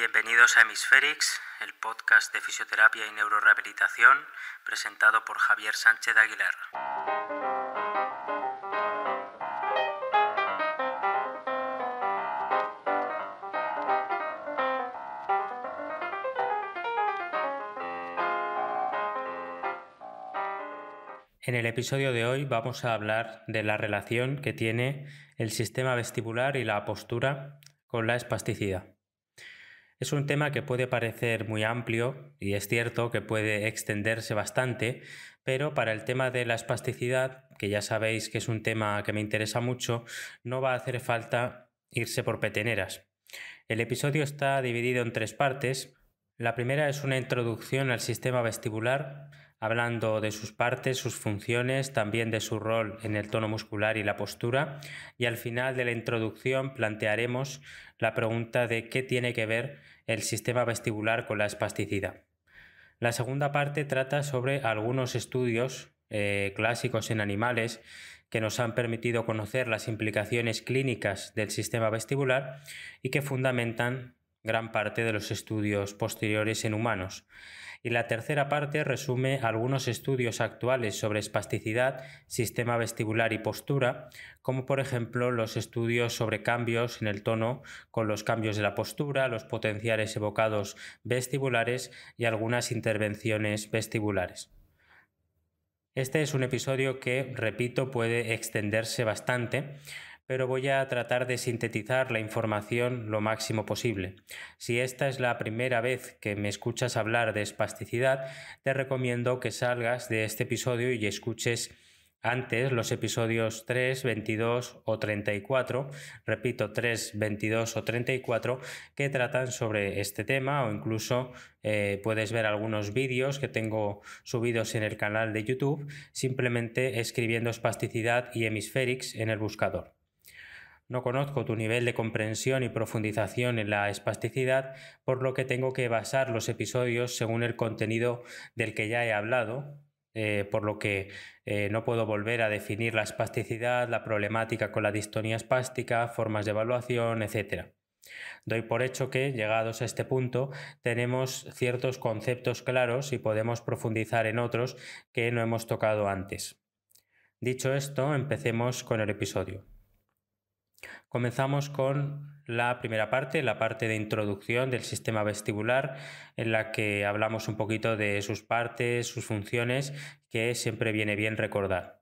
Bienvenidos a Hemisférix, el podcast de fisioterapia y neurorehabilitación presentado por Javier Sánchez Aguilar. En el episodio de hoy vamos a hablar de la relación que tiene el sistema vestibular y la postura con la espasticidad. Es un tema que puede parecer muy amplio y es cierto que puede extenderse bastante, pero para el tema de la espasticidad, que ya sabéis que es un tema que me interesa mucho, no va a hacer falta irse por peteneras. El episodio está dividido en tres partes. La primera es una introducción al sistema vestibular, hablando de sus partes, sus funciones, también de su rol en el tono muscular y la postura, y al final de la introducción plantearemos la pregunta de qué tiene que ver el sistema vestibular con la espasticidad. La segunda parte trata sobre algunos estudios eh, clásicos en animales que nos han permitido conocer las implicaciones clínicas del sistema vestibular y que fundamentan gran parte de los estudios posteriores en humanos. Y la tercera parte resume algunos estudios actuales sobre espasticidad, sistema vestibular y postura, como por ejemplo los estudios sobre cambios en el tono con los cambios de la postura, los potenciales evocados vestibulares y algunas intervenciones vestibulares. Este es un episodio que, repito, puede extenderse bastante, pero voy a tratar de sintetizar la información lo máximo posible. Si esta es la primera vez que me escuchas hablar de espasticidad, te recomiendo que salgas de este episodio y escuches antes los episodios 3, 22 o 34, repito 3, 22 o 34, que tratan sobre este tema o incluso eh, puedes ver algunos vídeos que tengo subidos en el canal de YouTube simplemente escribiendo espasticidad y hemisférix en el buscador. No conozco tu nivel de comprensión y profundización en la espasticidad, por lo que tengo que basar los episodios según el contenido del que ya he hablado, eh, por lo que eh, no puedo volver a definir la espasticidad, la problemática con la distonía espástica, formas de evaluación, etc. Doy por hecho que, llegados a este punto, tenemos ciertos conceptos claros y podemos profundizar en otros que no hemos tocado antes. Dicho esto, empecemos con el episodio. Comenzamos con la primera parte, la parte de introducción del sistema vestibular, en la que hablamos un poquito de sus partes, sus funciones, que siempre viene bien recordar.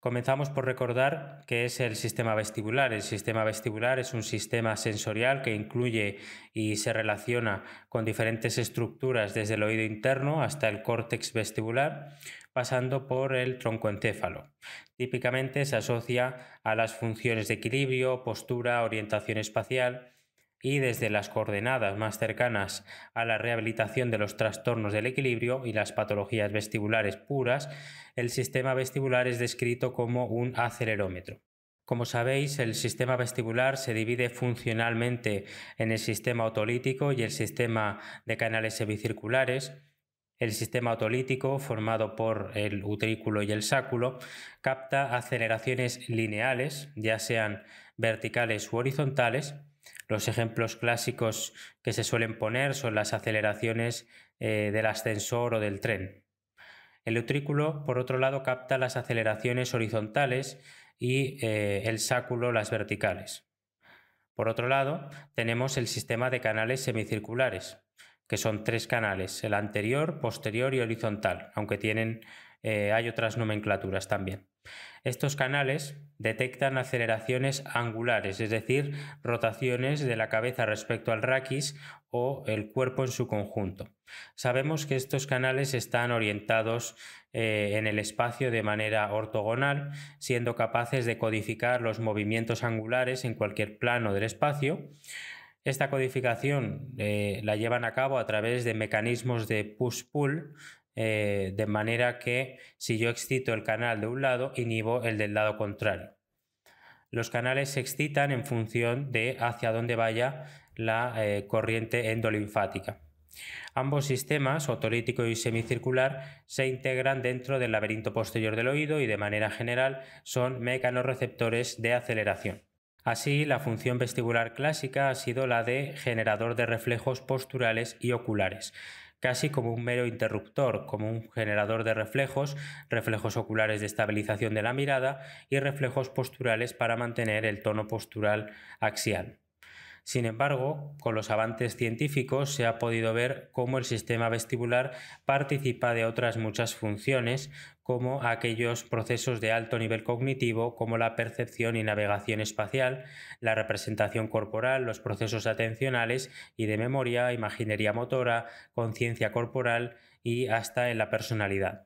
Comenzamos por recordar qué es el sistema vestibular. El sistema vestibular es un sistema sensorial que incluye y se relaciona con diferentes estructuras desde el oído interno hasta el córtex vestibular, pasando por el troncoencéfalo. Típicamente se asocia a las funciones de equilibrio, postura, orientación espacial y desde las coordenadas más cercanas a la rehabilitación de los trastornos del equilibrio y las patologías vestibulares puras, el sistema vestibular es descrito como un acelerómetro. Como sabéis, el sistema vestibular se divide funcionalmente en el sistema otolítico y el sistema de canales semicirculares. El sistema otolítico, formado por el utrículo y el sáculo, capta aceleraciones lineales, ya sean verticales u horizontales, los ejemplos clásicos que se suelen poner son las aceleraciones eh, del ascensor o del tren. El utrículo, por otro lado, capta las aceleraciones horizontales y eh, el sáculo las verticales. Por otro lado, tenemos el sistema de canales semicirculares, que son tres canales, el anterior, posterior y horizontal, aunque tienen, eh, hay otras nomenclaturas también. Estos canales detectan aceleraciones angulares, es decir, rotaciones de la cabeza respecto al raquis o el cuerpo en su conjunto. Sabemos que estos canales están orientados eh, en el espacio de manera ortogonal, siendo capaces de codificar los movimientos angulares en cualquier plano del espacio. Esta codificación eh, la llevan a cabo a través de mecanismos de push-pull, eh, de manera que si yo excito el canal de un lado, inhibo el del lado contrario. Los canales se excitan en función de hacia dónde vaya la eh, corriente endolinfática. Ambos sistemas, otolítico y semicircular, se integran dentro del laberinto posterior del oído y de manera general son mecanorreceptores de aceleración. Así, la función vestibular clásica ha sido la de generador de reflejos posturales y oculares, casi como un mero interruptor, como un generador de reflejos, reflejos oculares de estabilización de la mirada y reflejos posturales para mantener el tono postural axial. Sin embargo, con los avances científicos se ha podido ver cómo el sistema vestibular participa de otras muchas funciones, como aquellos procesos de alto nivel cognitivo, como la percepción y navegación espacial, la representación corporal, los procesos atencionales y de memoria, imaginería motora, conciencia corporal y hasta en la personalidad.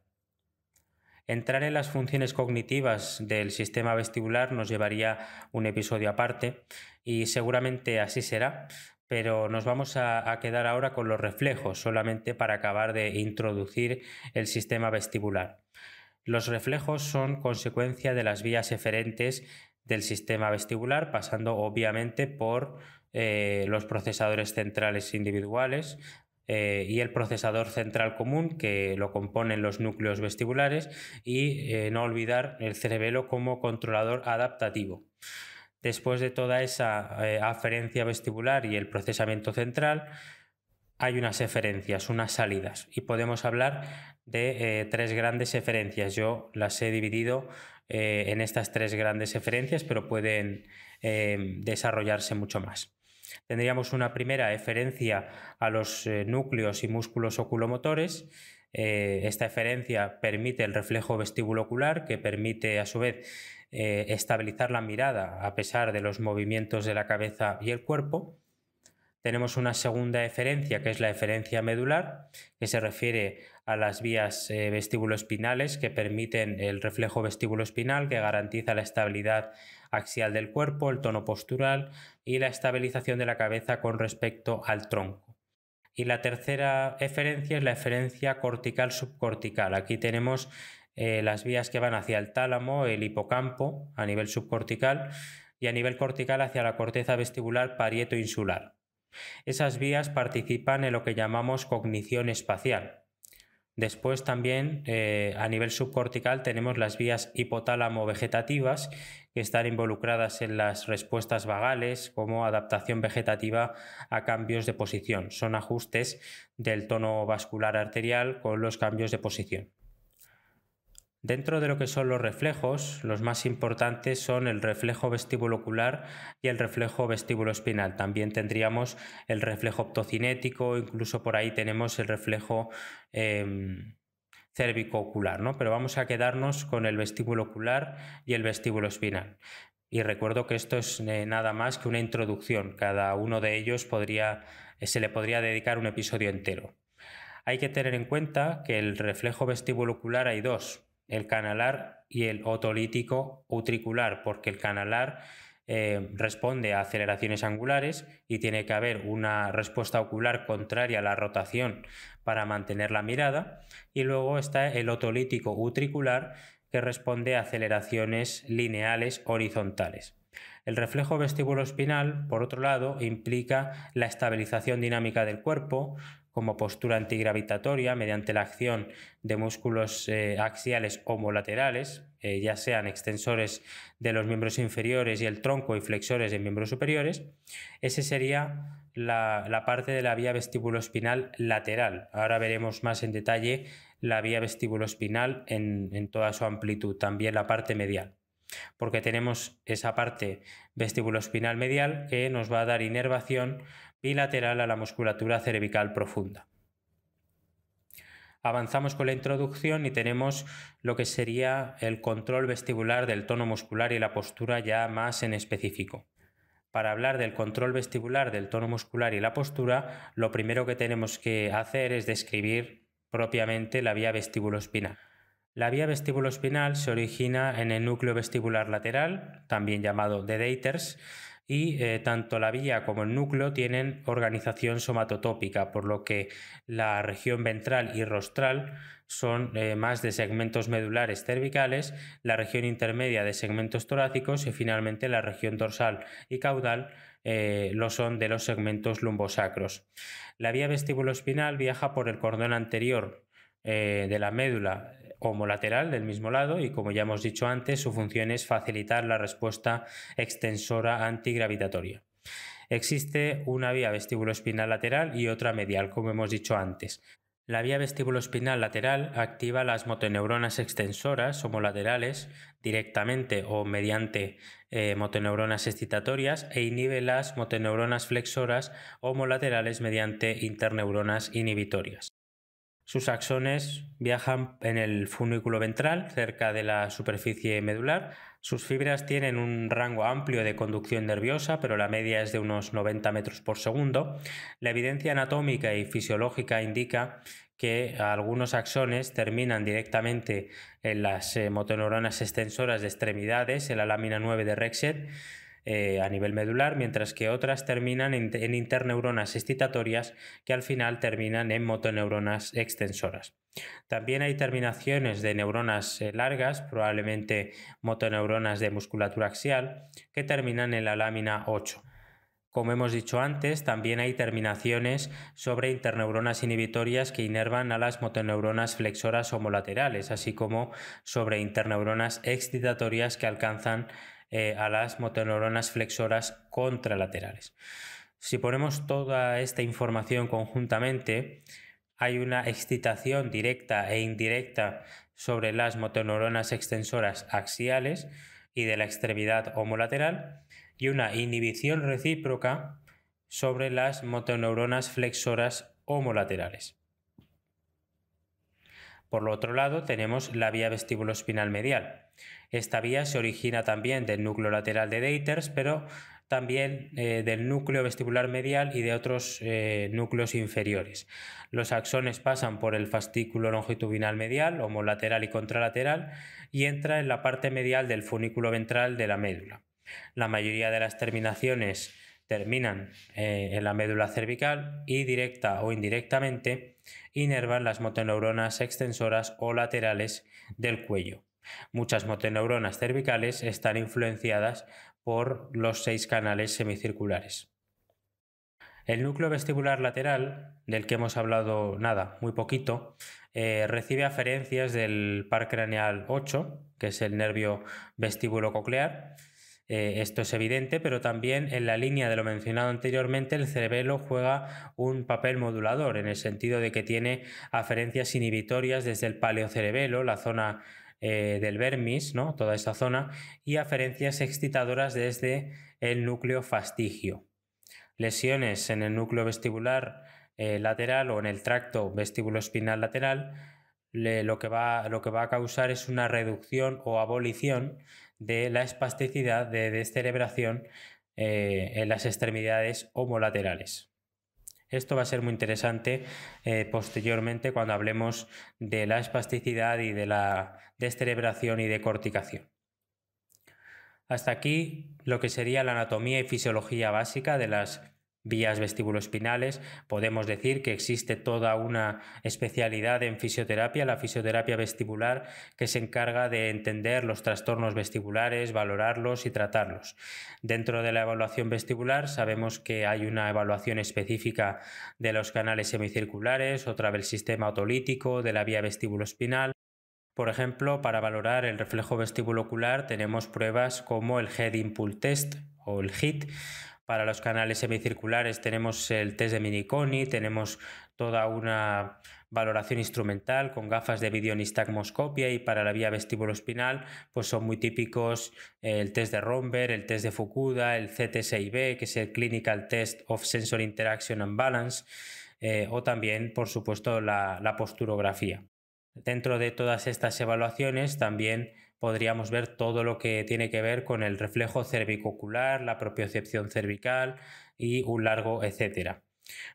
Entrar en las funciones cognitivas del sistema vestibular nos llevaría un episodio aparte, y seguramente así será, pero nos vamos a, quedar ahora con los reflejos, solamente para acabar de introducir el sistema vestibular. Los reflejos son consecuencia de las vías eferentes del sistema vestibular, pasando obviamente por eh, los procesadores centrales individuales, eh, y el procesador central común que lo componen los núcleos vestibulares y eh, no olvidar el cerebelo como controlador adaptativo. Después de toda esa eh, aferencia vestibular y el procesamiento central, hay unas eferencias, unas salidas, y podemos hablar de eh, tres grandes eferencias. Yo las he dividido eh, en estas tres grandes eferencias, pero pueden desarrollarse mucho más. Tendríamos una primera eferencia a los núcleos y músculos oculomotores, esta eferencia permite el reflejo ocular que permite a su vez eh, estabilizar la mirada a pesar de los movimientos de la cabeza y el cuerpo. Tenemos una segunda eferencia, que es la eferencia medular, que se refiere a las vías eh, vestíbulo-espinales que permiten el reflejo vestíbulo-espinal que garantiza la estabilidad axial del cuerpo, el tono postural y la estabilización de la cabeza con respecto al tronco. Y la tercera eferencia es la eferencia cortical subcortical. Aquí tenemos eh, las vías que van hacia el tálamo, el hipocampo a nivel subcortical y a nivel cortical hacia la corteza vestibular parieto-insular. Esas vías participan en lo que llamamos cognición espacial. Después también eh, a nivel subcortical tenemos las vías hipotálamo-vegetativas que están involucradas en las respuestas vagales como adaptación vegetativa a cambios de posición. Son ajustes del tono vascular arterial con los cambios de posición. Dentro de lo que son los reflejos, los más importantes son el reflejo vestíbulo ocular y el reflejo vestíbulo espinal. También tendríamos el reflejo optocinético, incluso por ahí tenemos el reflejo eh, em, cérvico-ocular, Pero vamos a quedarnos con el vestíbulo ocular y el vestíbulo espinal. Y recuerdo que esto es eh, nada más que una introducción. Cada uno de ellos eh, se le podría dedicar un episodio entero. Hay que tener en cuenta que el reflejo vestíbulo ocular hay dos, el canalar y el otolítico utricular, porque el canalar eh, responde a aceleraciones angulares y tiene que haber una respuesta ocular contraria a la rotación para mantener la mirada. Y luego está el otolítico utricular que responde a aceleraciones lineales horizontales. El reflejo espinal, por otro lado, implica la estabilización dinámica del cuerpo, como postura antigravitatoria mediante la acción de músculos eh, axiales homolaterales, eh, ya sean extensores de los miembros inferiores y el tronco y flexores de miembros superiores. Ese sería la, parte de la vía vestibulospinal lateral. Ahora veremos más en detalle la vía vestibulospinal en, en toda su amplitud, también la parte medial porque tenemos esa parte vestíbulo-espinal medial que nos va a dar inervación bilateral a la musculatura cervical profunda. Avanzamos con la introducción y tenemos lo que sería el control vestibular del tono muscular y la postura ya más en específico. Para hablar del control vestibular del tono muscular y la postura, lo primero que tenemos que hacer es describir propiamente la vía vestíbulo-espinal. La vía vestíbulo-espinal se origina en el núcleo vestibular lateral, también llamado de Deiters, y eh, tanto la vía como el núcleo tienen organización somatotópica, por lo que la región ventral y rostral son eh, más de segmentos medulares cervicales, la región intermedia de segmentos torácicos y finalmente la región dorsal y caudal eh, lo son de los segmentos lumbosacros. La vía vestíbulo espinal viaja por el cordón anterior de la médula homolateral del mismo lado y como ya hemos dicho antes, su función es facilitar la respuesta extensora antigravitatoria. Existe una vía vestíbulo-espinal lateral y otra medial, como hemos dicho antes. La vía vestíbulo-espinal lateral activa las motoneuronas extensoras homolaterales directamente o mediante eh, motoneuronas excitatorias e inhibe las motoneuronas flexoras homolaterales mediante interneuronas inhibitorias. Sus axones viajan en el funículo ventral, cerca de la superficie medular. Sus fibras tienen un rango amplio de conducción nerviosa, pero la media es de unos 90 metros por segundo. La evidencia anatómica y fisiológica indica que algunos axones terminan directamente en las eh, motoneuronas extensoras de extremidades, en la lámina 9 de Rexed. Eh, a nivel medular, mientras que otras terminan en, en interneuronas excitatorias que al final terminan en motoneuronas extensoras. También hay terminaciones de neuronas eh, largas, probablemente motoneuronas de musculatura axial, que terminan en la lámina 8. Como hemos dicho antes, también hay terminaciones sobre interneuronas inhibitorias que inervan a las motoneuronas flexoras homolaterales, así como sobre interneuronas excitatorias que alcanzan eh, a las motoneuronas flexoras contralaterales. Si ponemos toda esta información conjuntamente, hay una excitación directa e indirecta sobre las motoneuronas extensoras axiales y de la extremidad homolateral y una inhibición recíproca sobre las motoneuronas flexoras homolaterales. Por lo otro lado, tenemos la vía vestíbulo-espinal medial. Esta vía se origina también del núcleo lateral de Deiters, pero también eh, del núcleo vestibular medial y de otros eh, núcleos inferiores. Los axones pasan por el fascículo longitudinal medial, homolateral y contralateral, y entra en la parte medial del funículo ventral de la médula. La mayoría de las terminaciones terminan eh, en la médula cervical y directa o indirectamente inervan las motoneuronas extensoras o laterales del cuello. Muchas motoneuronas cervicales están influenciadas por los seis canales semicirculares. El núcleo vestibular lateral, del que hemos hablado nada, muy poquito, eh, recibe aferencias del par craneal 8, que es el nervio vestíbulo coclear, eh, esto es evidente, pero también en la línea de lo mencionado anteriormente, el cerebelo juega un papel modulador, en el sentido de que tiene aferencias inhibitorias desde el paleocerebelo, la zona eh, del vermis, ¿no? toda esa zona, y aferencias excitadoras desde el núcleo fastigio. Lesiones en el núcleo vestibular eh, lateral o en el tracto vestíbulo-espinal lateral lo que va a causar es una reducción o abolición de la espasticidad de descerebración eh, en las extremidades homolaterales. Esto va a ser muy interesante eh, posteriormente cuando hablemos de la espasticidad y de la descerebración y de corticación. Hasta aquí lo que sería la anatomía y fisiología básica de las vías vestibuloespinales. Podemos decir que existe toda una especialidad en fisioterapia, la fisioterapia vestibular, que se encarga de entender los trastornos vestibulares, valorarlos y tratarlos. Dentro de la evaluación vestibular sabemos que hay una evaluación específica de los canales semicirculares, otra del sistema otolítico, de la vía vestibuloespinal. Por ejemplo, para valorar el reflejo ocular, tenemos pruebas como el Head Impulse Test o el HIT, para los canales semicirculares tenemos el test de Miniconi, tenemos toda una valoración instrumental con gafas de videonistagmoscopia y para la vía vestíbulo espinal pues son muy típicos el test de Romberg, el test de Fukuda, el CTSIB, que es el Clinical Test of Sensor Interaction and Balance, eh, o también, por supuesto, la, la posturografía. Dentro de todas estas evaluaciones también podríamos ver todo lo que tiene que ver con el reflejo cervicocular, la propiocepción cervical y un largo etcétera.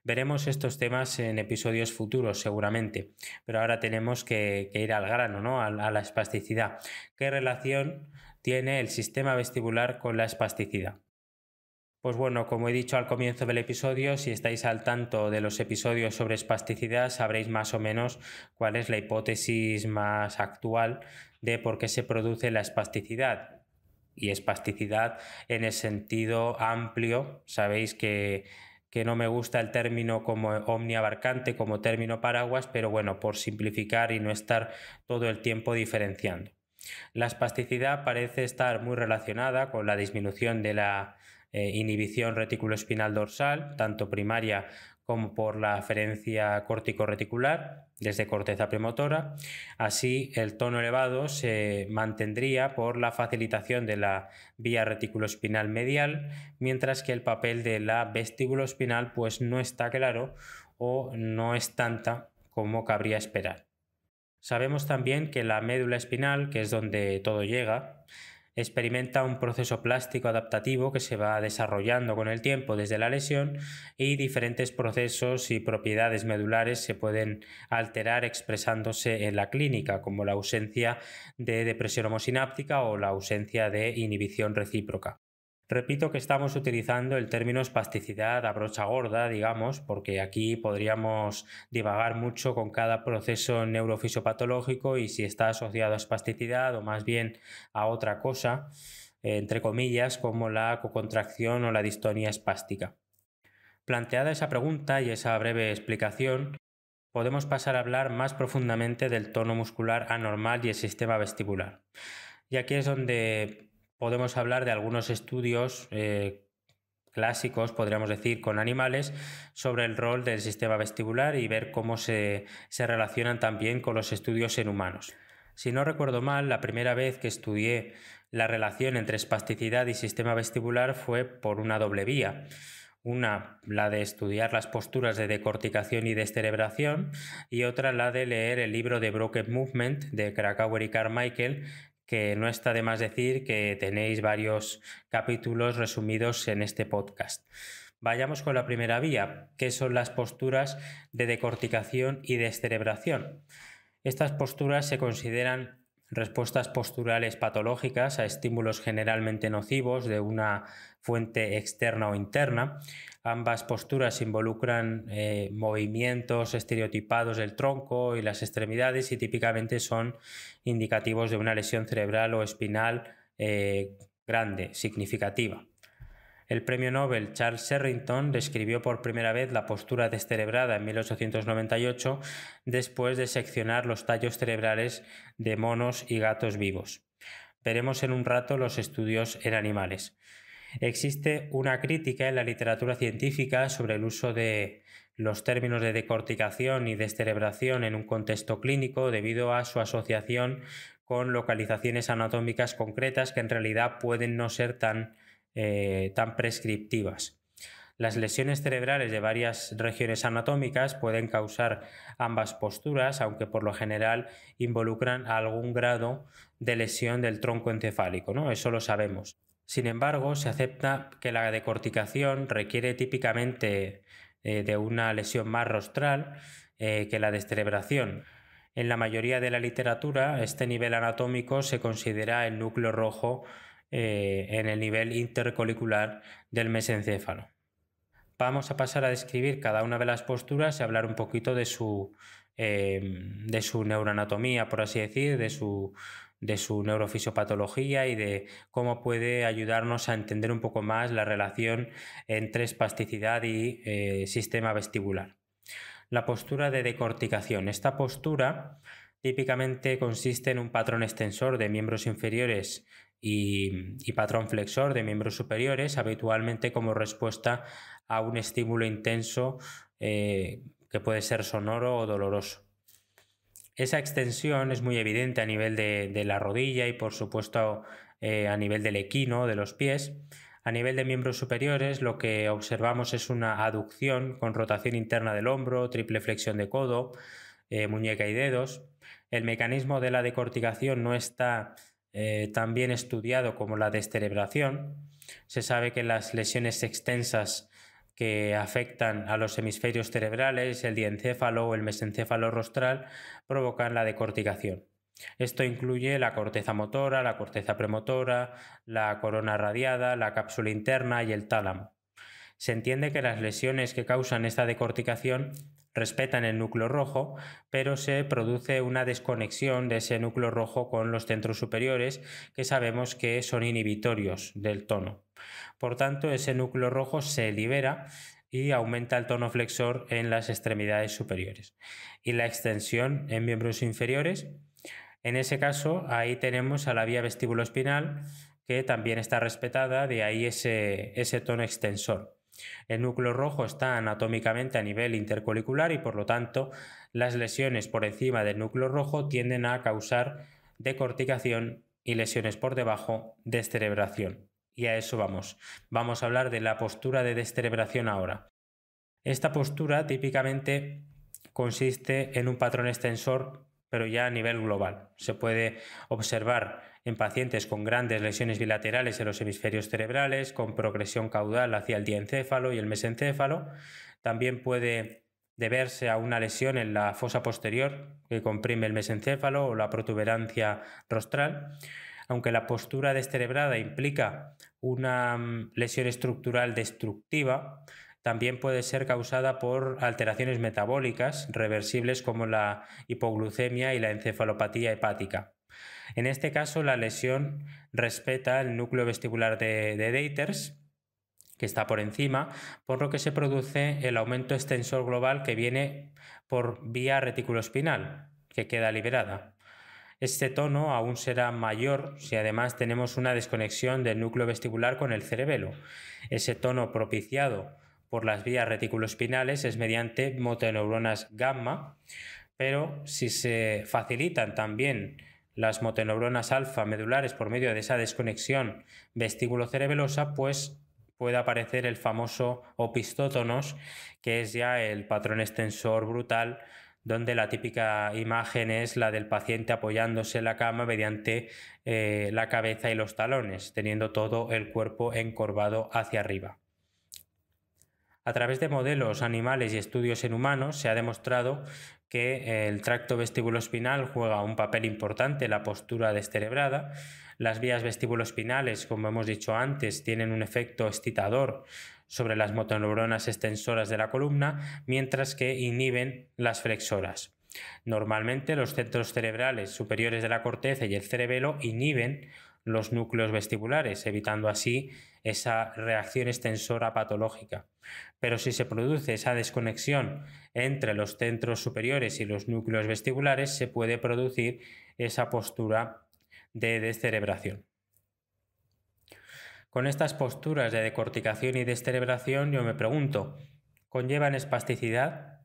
Veremos estos temas en episodios futuros seguramente, pero ahora tenemos que, ir al grano, ¿no? a la espasticidad. ¿Qué relación tiene el sistema vestibular con la espasticidad? Pues bueno, como he dicho al comienzo del episodio, si estáis al tanto de los episodios sobre espasticidad, sabréis más o menos cuál es la hipótesis más actual de por qué se produce la espasticidad. Y espasticidad en el sentido amplio, sabéis que, no me gusta el término como omniabarcante, como término paraguas, pero bueno, por simplificar y no estar todo el tiempo diferenciando. La espasticidad parece estar muy relacionada con la disminución de la eh, inhibición retículo espinal dorsal, tanto primaria como por la aferencia córtico-reticular desde corteza premotora. Así, el tono elevado se mantendría por la facilitación de la vía reticuloespinal medial, mientras que el papel de la espinal pues, no está claro o no es tanta como cabría esperar. Sabemos también que la médula espinal, que es donde todo llega, experimenta un proceso plástico adaptativo que se va desarrollando con el tiempo desde la lesión y diferentes procesos y propiedades medulares se pueden alterar expresándose en la clínica, como la ausencia de depresión homosináptica o la ausencia de inhibición recíproca. Repito que estamos utilizando el término espasticidad a brocha gorda, digamos, porque aquí podríamos divagar mucho con cada proceso neurofisiopatológico y si está asociado a espasticidad o más bien a otra cosa, entre comillas, como la cocontracción o la distonía espástica. Planteada esa pregunta y esa breve explicación, podemos pasar a hablar más profundamente del tono muscular anormal y el sistema vestibular. Y aquí es donde podemos hablar de algunos estudios eh, clásicos, podríamos decir, con animales, sobre el rol del sistema vestibular y ver cómo se, relacionan también con los estudios en humanos. Si no recuerdo mal, la primera vez que estudié la relación entre espasticidad y sistema vestibular fue por una doble vía. Una, la de estudiar las posturas de decorticación y descerebración, y otra, la de leer el libro de Broken Movement de Krakauer y Carmichael, que no está de más decir que tenéis varios capítulos resumidos en este podcast. Vayamos con la primera vía, que son las posturas de decorticación y de descerebración. Estas posturas se consideran respuestas posturales patológicas a estímulos generalmente nocivos de una fuente externa o interna. Ambas posturas involucran eh, movimientos estereotipados del tronco y las extremidades y típicamente son indicativos de una lesión cerebral o espinal eh, grande, significativa. El premio Nobel Charles Sherrington describió por primera vez la postura descerebrada en 1898 después de seccionar los tallos cerebrales de monos y gatos vivos. Veremos en un rato los estudios en animales. Existe una crítica en la literatura científica sobre el uso de los términos de decorticación y descerebración en un contexto clínico debido a su asociación con localizaciones anatómicas concretas que en realidad pueden no ser tan eh, tan prescriptivas. Las lesiones cerebrales de varias regiones anatómicas pueden causar ambas posturas, aunque por lo general involucran algún grado de lesión del tronco encefálico, ¿no? Eso lo sabemos. Sin embargo, se acepta que la decorticación requiere típicamente eh, de una lesión más rostral eh, que la descerebración. En la mayoría de la literatura, este nivel anatómico se considera el núcleo rojo eh, en el nivel intercolicular del mesencéfalo. Vamos a pasar a describir cada una de las posturas y hablar un poquito de su, em, neuroanatomía, por así decir, de su, neurofisiopatología y de cómo puede ayudarnos a entender un poco más la relación entre espasticidad y eh, sistema vestibular. La postura de decorticación. Esta postura típicamente consiste en un patrón extensor de miembros inferiores Mm, y, patrón flexor de miembros superiores, habitualmente como respuesta a un estímulo intenso eh, que puede ser sonoro o doloroso. Esa extensión es muy evidente a nivel de, la rodilla y por supuesto eh, a nivel del equino, de los pies. A nivel de miembros superiores lo que observamos es una aducción con rotación interna del hombro, triple flexión de codo, eh, muñeca y dedos. El mecanismo de la decorticación no está eh, también estudiado como la desterebración. Se sabe que las lesiones extensas que afectan a los hemisferios cerebrales, el diencéfalo o el mesencéfalo rostral, provocan la decorticación. Esto incluye la corteza motora, la corteza premotora, la corona radiada, la cápsula interna y el tálamo. Se entiende que las lesiones que causan esta decorticación respetan el núcleo rojo, pero se produce una desconexión de ese núcleo rojo con los centros superiores que sabemos que son inhibitorios del tono. Por tanto, ese núcleo rojo se libera y aumenta el tono flexor en las extremidades superiores. Y la extensión en miembros inferiores, en ese caso, ahí tenemos a la vía vestíbulo espinal que también está respetada, de ahí ese, ese tono extensor. El núcleo rojo está anatómicamente a nivel intercolicular y por lo tanto las lesiones por encima del núcleo rojo tienden a causar decorticación y lesiones por debajo descerebración. Y a eso vamos. Vamos a hablar de la postura de descerebración ahora. Esta postura típicamente consiste en un patrón extensor, pero ya a nivel global. Se puede observar en pacientes con grandes lesiones bilaterales en los hemisferios cerebrales, con progresión caudal hacia el diencéfalo y el mesencéfalo. También puede deberse a una lesión en la fosa posterior que comprime el mesencéfalo o la protuberancia rostral. Aunque la postura descerebrada implica una mm, lesión estructural destructiva, también puede ser causada por alteraciones metabólicas reversibles como la hipoglucemia y la encefalopatía hepática. En este caso, la lesión respeta el núcleo vestibular de, de que está por encima, por lo que se produce el aumento extensor global que viene por vía reticulospinal que queda liberada. Este tono aún será mayor si además tenemos una desconexión del núcleo vestibular con el cerebelo. Ese tono propiciado por las vías reticuloespinales es mediante motoneuronas gamma, pero si se facilitan también las motoneuronas alfa medulares por medio de esa desconexión vestíbulo-cerebelosa, pues puede aparecer el famoso opistótonos, que es ya el patrón extensor brutal, donde la típica imagen es la del paciente apoyándose en la cama mediante eh, la cabeza y los talones, teniendo todo el cuerpo encorvado hacia arriba. A través de modelos animales y estudios en humanos se ha demostrado que eh, el tracto espinal juega un papel importante en la postura descerebrada. Las vías vestibulospinales, como hemos dicho antes, tienen un efecto excitador sobre las motoneuronas extensoras de la columna, mientras que inhiben las flexoras. Normalmente los centros cerebrales superiores de la corteza y el cerebelo inhiben los núcleos vestibulares, evitando así esa reacción extensora patológica. Pero si se produce esa desconexión entre los centros superiores y los núcleos vestibulares, se puede producir esa postura de descerebración. Con estas posturas de decorticación y descerebración, yo me pregunto, ¿conllevan espasticidad?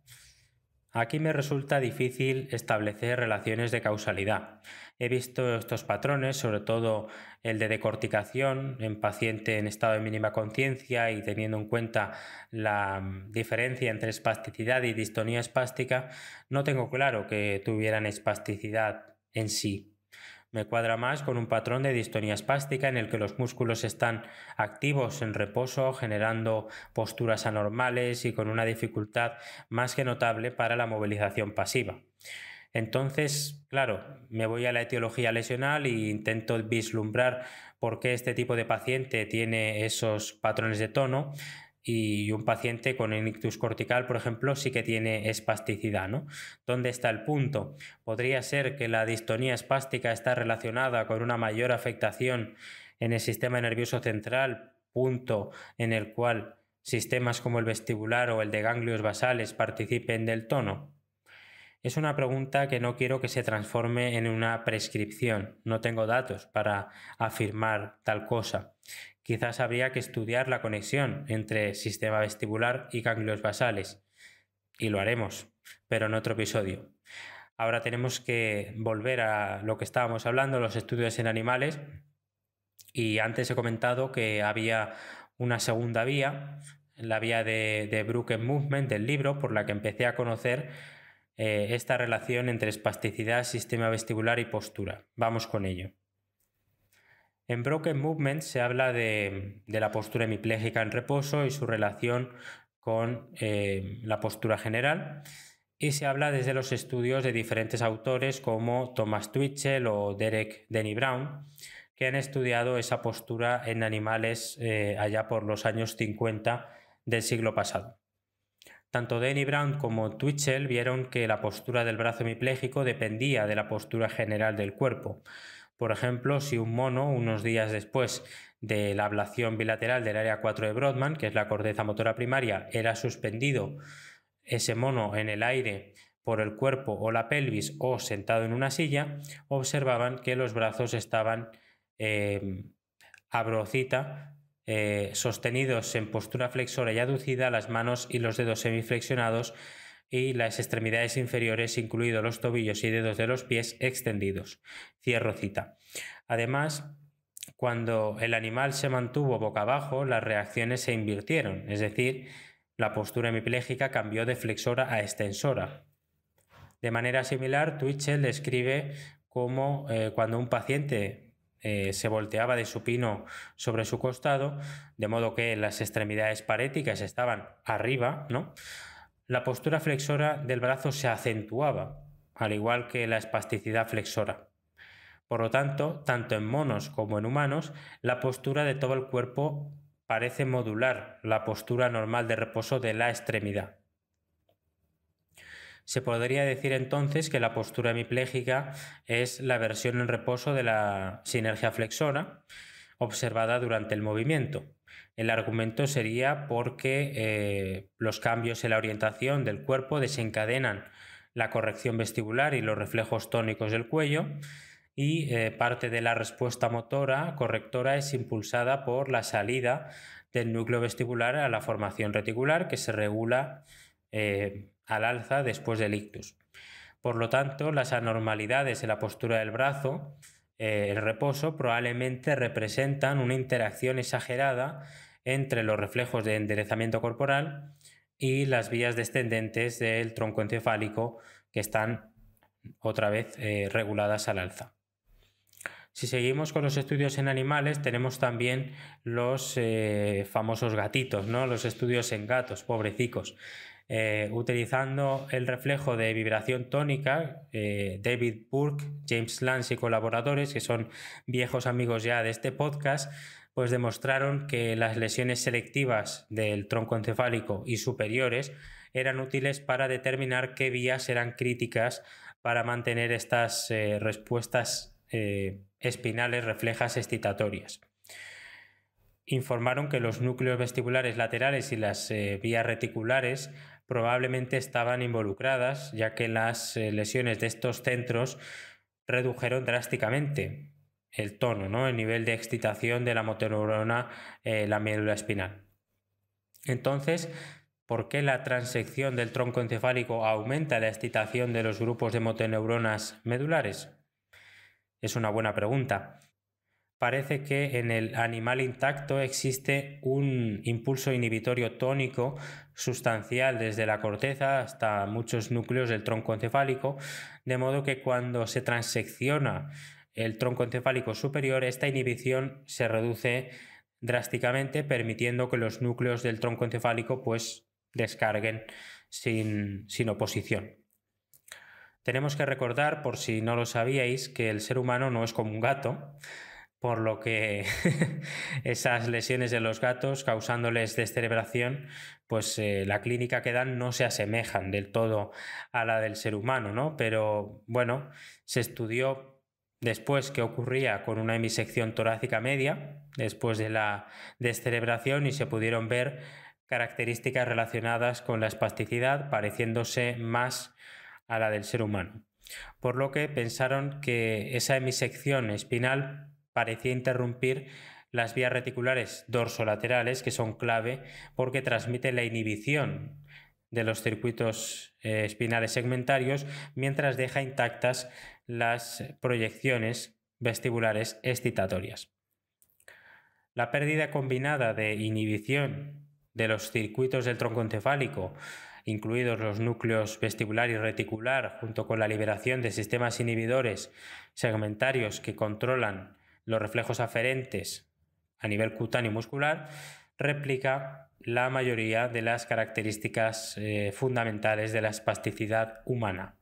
Aquí me resulta difícil establecer relaciones de causalidad. He visto estos patrones, sobre todo el de decorticación en paciente en estado de mínima conciencia y teniendo en cuenta la mm, diferencia entre espasticidad y distonía espástica, no tengo claro que tuvieran espasticidad en sí. Me cuadra más con un patrón de distonía espástica en el que los músculos están activos en reposo, generando posturas anormales y con una dificultad más que notable para la movilización pasiva. Entonces, claro, me voy a la etiología lesional e intento vislumbrar por qué este tipo de paciente tiene esos patrones de tono, y un paciente con el ictus cortical, por ejemplo, sí que tiene espasticidad. ¿Dónde está el punto? Podría ser que la distonía espástica está relacionada con una mayor afectación en el sistema nervioso central, punto en el cual sistemas como el vestibular o el de ganglios basales participen del tono. Es una pregunta que no quiero que se transforme en una prescripción. No tengo datos para afirmar tal cosa quizás habría que estudiar la conexión entre sistema vestibular y ganglios basales. Y lo haremos, pero en otro episodio. Ahora tenemos que volver a lo que estábamos hablando, los estudios en animales. Y antes he comentado que había una segunda vía, la vía de, de en Movement, del libro, por la que empecé a conocer eh, esta relación entre espasticidad, sistema vestibular y postura. Vamos con ello. En Broken Movement se habla de, la postura hemipléjica en reposo y su relación con eh, la postura general y se habla desde los estudios de diferentes autores como Thomas Twitchell o Derek Denny Brown, que han estudiado esa postura en animales eh, allá por los años 50 del siglo pasado. Tanto Denny Brown como Twitchell vieron que la postura del brazo hemipléjico dependía de la postura general del cuerpo, por ejemplo, si un mono, unos días después de la ablación bilateral del área 4 de Brodmann, que es la corteza motora primaria, era suspendido ese mono en el aire por el cuerpo o la pelvis o sentado en una silla, observaban que los brazos estaban em, eh, a sostenidos en postura flexora y aducida, las manos y los dedos semiflexionados y las extremidades inferiores, incluidos los tobillos y dedos de los pies, extendidos. Cierro cita. Además, cuando el animal se mantuvo boca abajo, las reacciones se invirtieron, es decir, la postura hemipléjica cambió de flexora a extensora. De manera similar, Twitchell describe cómo eh, cuando un paciente eh, se volteaba de supino sobre su costado, de modo que las extremidades paréticas estaban arriba, ¿no? la postura flexora del brazo se acentuaba, al igual que la espasticidad flexora. Por lo tanto, tanto en monos como en humanos, la postura de todo el cuerpo parece modular la postura normal de reposo de la extremidad. Se podría decir entonces que la postura hemipléjica es la versión en reposo de la sinergia flexora observada durante el movimiento. El argumento sería porque eh, los cambios en la orientación del cuerpo desencadenan la corrección vestibular y los reflejos tónicos del cuello y eh, parte de la respuesta motora correctora es impulsada por la salida del núcleo vestibular a la formación reticular que se regula eh, al alza después del ictus. Por lo tanto, las anormalidades en la postura del brazo eh, el reposo probablemente representan una interacción exagerada entre los reflejos de enderezamiento corporal y las vías descendentes del tronco encefálico que están otra vez eh, reguladas al alza. Si seguimos con los estudios en animales, tenemos también los eh, famosos gatitos, ¿no? los estudios en gatos, pobrecicos. Eh, utilizando el reflejo de vibración tónica, eh, David Burke, James Lance y colaboradores, que son viejos amigos ya de este podcast, pues demostraron que las lesiones selectivas del tronco encefálico y superiores eran útiles para determinar qué vías eran críticas para mantener estas eh, respuestas espinales reflejas excitatorias informaron que los núcleos vestibulares laterales y las vías reticulares probablemente estaban involucradas, ya que las eh, lesiones de estos centros redujeron drásticamente el tono, ¿no? el nivel de excitación de la motoneurona, en eh, la médula espinal. Entonces, ¿por qué la transección del tronco encefálico aumenta la excitación de los grupos de motoneuronas medulares? Es una buena pregunta parece que en el animal intacto existe un impulso inhibitorio tónico sustancial desde la corteza hasta muchos núcleos del tronco encefálico, de modo que cuando se transecciona el tronco encefálico superior, esta inhibición se reduce drásticamente, permitiendo que los núcleos del tronco encefálico pues, descarguen sin, sin oposición. Tenemos que recordar, por si no lo sabíais, que el ser humano no es como un gato, por lo que esas lesiones de los gatos causándoles descerebración, pues eh, la clínica que dan no se asemejan del todo a la del ser humano, ¿no? Pero bueno, se estudió después qué ocurría con una hemisección torácica media, después de la descerebración, y se pudieron ver características relacionadas con la espasticidad, pareciéndose más a la del ser humano. Por lo que pensaron que esa hemisección espinal parecía interrumpir las vías reticulares dorsolaterales, que son clave porque transmiten la inhibición de los circuitos eh, espinales segmentarios, mientras deja intactas las proyecciones vestibulares excitatorias. La pérdida combinada de inhibición de los circuitos del tronco encefálico, incluidos los núcleos vestibular y reticular, junto con la liberación de sistemas inhibidores segmentarios que controlan los reflejos aferentes a nivel cutáneo muscular, replica la mayoría de las características eh, fundamentales de la espasticidad humana.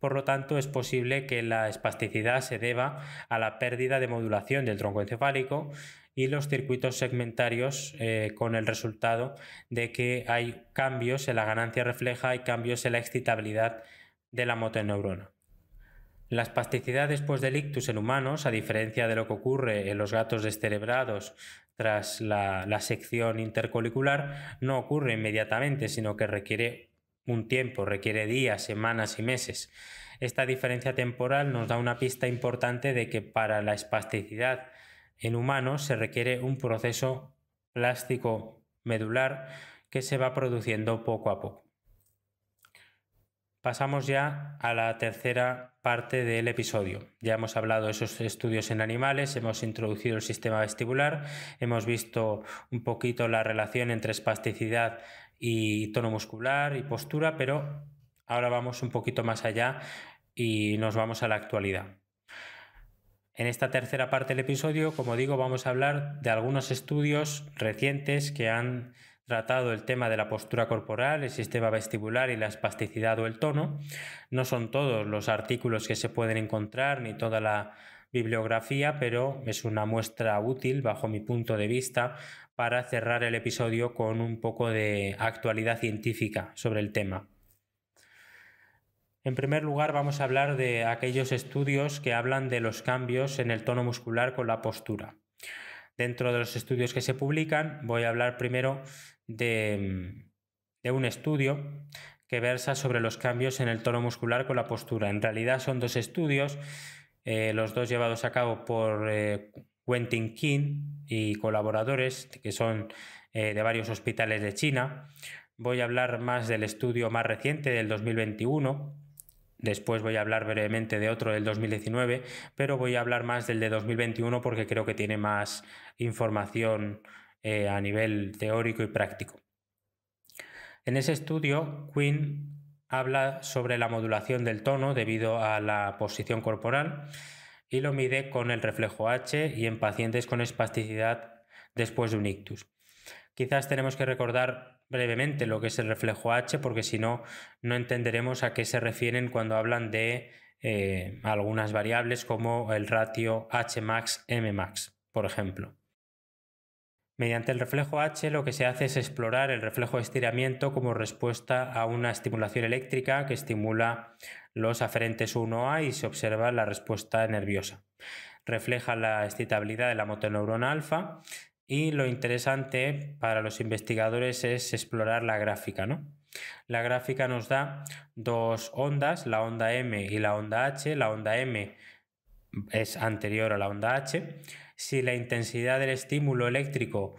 Por lo tanto, es posible que la espasticidad se deba a la pérdida de modulación del tronco encefálico y los circuitos segmentarios eh, con el resultado de que hay cambios en la ganancia refleja y cambios en la excitabilidad de la motoneurona. La espasticidad después del ictus en humanos, a diferencia de lo que ocurre en los gatos descerebrados tras la, la sección intercolicular, no ocurre inmediatamente, sino que requiere un tiempo, requiere días, semanas y meses. Esta diferencia temporal nos da una pista importante de que para la espasticidad en humanos se requiere un proceso plástico medular que se va produciendo poco a poco. Pasamos ya a la tercera parte del episodio. Ya hemos hablado de esos estudios en animales, hemos introducido el sistema vestibular, hemos visto un poquito la relación entre espasticidad y tono muscular y postura, pero ahora vamos un poquito más allá y nos vamos a la actualidad. En esta tercera parte del episodio, como digo, vamos a hablar de algunos estudios recientes que han tratado el tema de la postura corporal, el sistema vestibular y la espasticidad o el tono. No son todos los artículos que se pueden encontrar ni toda la bibliografía, pero es una muestra útil bajo mi punto de vista para cerrar el episodio con un poco de actualidad científica sobre el tema. En primer lugar, vamos a hablar de aquellos estudios que hablan de los cambios en el tono muscular con la postura. Dentro de los estudios que se publican, voy a hablar primero Mm, de, un estudio que versa sobre los cambios en el tono muscular con la postura. En realidad son dos estudios, eh, los dos llevados a cabo por Quentin eh, King y colaboradores, que son eh, de varios hospitales de China. Voy a hablar más del estudio más reciente del 2021. Después voy a hablar brevemente de otro del 2019, pero voy a hablar más del de 2021 porque creo que tiene más información eh, a nivel teórico y práctico. En ese estudio, Quinn habla sobre la modulación del tono debido a la posición corporal y lo mide con el reflejo H y en pacientes con espasticidad después de un ictus. Quizás tenemos que recordar brevemente lo que es el reflejo H porque si no, no entenderemos a qué se refieren cuando hablan de eh, algunas variables como el ratio Hmax-Mmax, por ejemplo. Mediante el reflejo H lo que se hace es explorar el reflejo de estiramiento como respuesta a una estimulación eléctrica que estimula los aferentes 1A y se observa la respuesta nerviosa. Refleja la excitabilidad de la motoneurona alfa y lo interesante para los investigadores es explorar la gráfica. ¿no? La gráfica nos da dos ondas, la onda M y la onda H. La onda M es anterior a la onda H si la intensidad del estímulo eléctrico